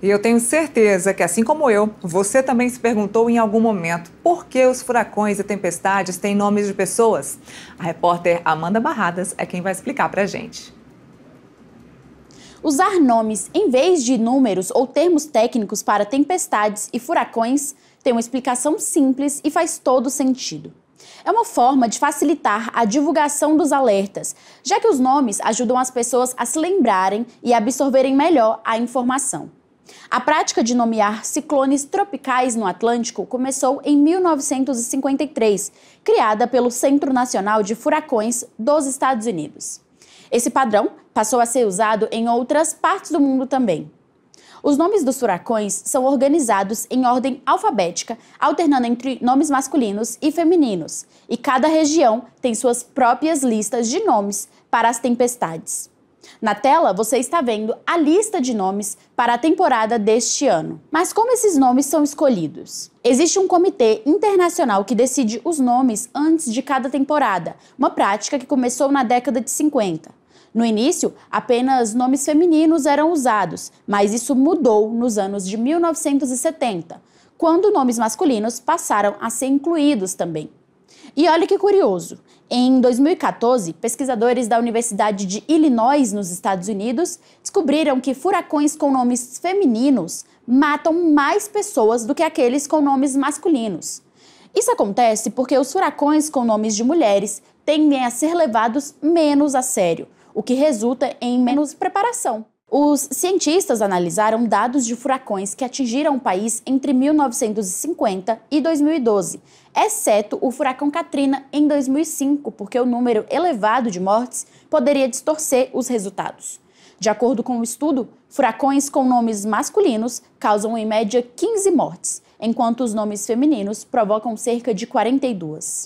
E eu tenho certeza que, assim como eu, você também se perguntou em algum momento por que os furacões e tempestades têm nomes de pessoas. A repórter Amanda Barradas é quem vai explicar pra gente. Usar nomes em vez de números ou termos técnicos para tempestades e furacões tem uma explicação simples e faz todo sentido. É uma forma de facilitar a divulgação dos alertas, já que os nomes ajudam as pessoas a se lembrarem e absorverem melhor a informação. A prática de nomear ciclones tropicais no Atlântico começou em 1953, criada pelo Centro Nacional de Furacões dos Estados Unidos. Esse padrão passou a ser usado em outras partes do mundo também. Os nomes dos furacões são organizados em ordem alfabética, alternando entre nomes masculinos e femininos, e cada região tem suas próprias listas de nomes para as tempestades. Na tela, você está vendo a lista de nomes para a temporada deste ano. Mas como esses nomes são escolhidos? Existe um comitê internacional que decide os nomes antes de cada temporada, uma prática que começou na década de 50. No início, apenas nomes femininos eram usados, mas isso mudou nos anos de 1970, quando nomes masculinos passaram a ser incluídos também. E olha que curioso, em 2014, pesquisadores da Universidade de Illinois, nos Estados Unidos, descobriram que furacões com nomes femininos matam mais pessoas do que aqueles com nomes masculinos. Isso acontece porque os furacões com nomes de mulheres tendem a ser levados menos a sério, o que resulta em menos preparação. Os cientistas analisaram dados de furacões que atingiram o país entre 1950 e 2012, exceto o furacão Katrina em 2005, porque o número elevado de mortes poderia distorcer os resultados. De acordo com o estudo, furacões com nomes masculinos causam em média 15 mortes, enquanto os nomes femininos provocam cerca de 42.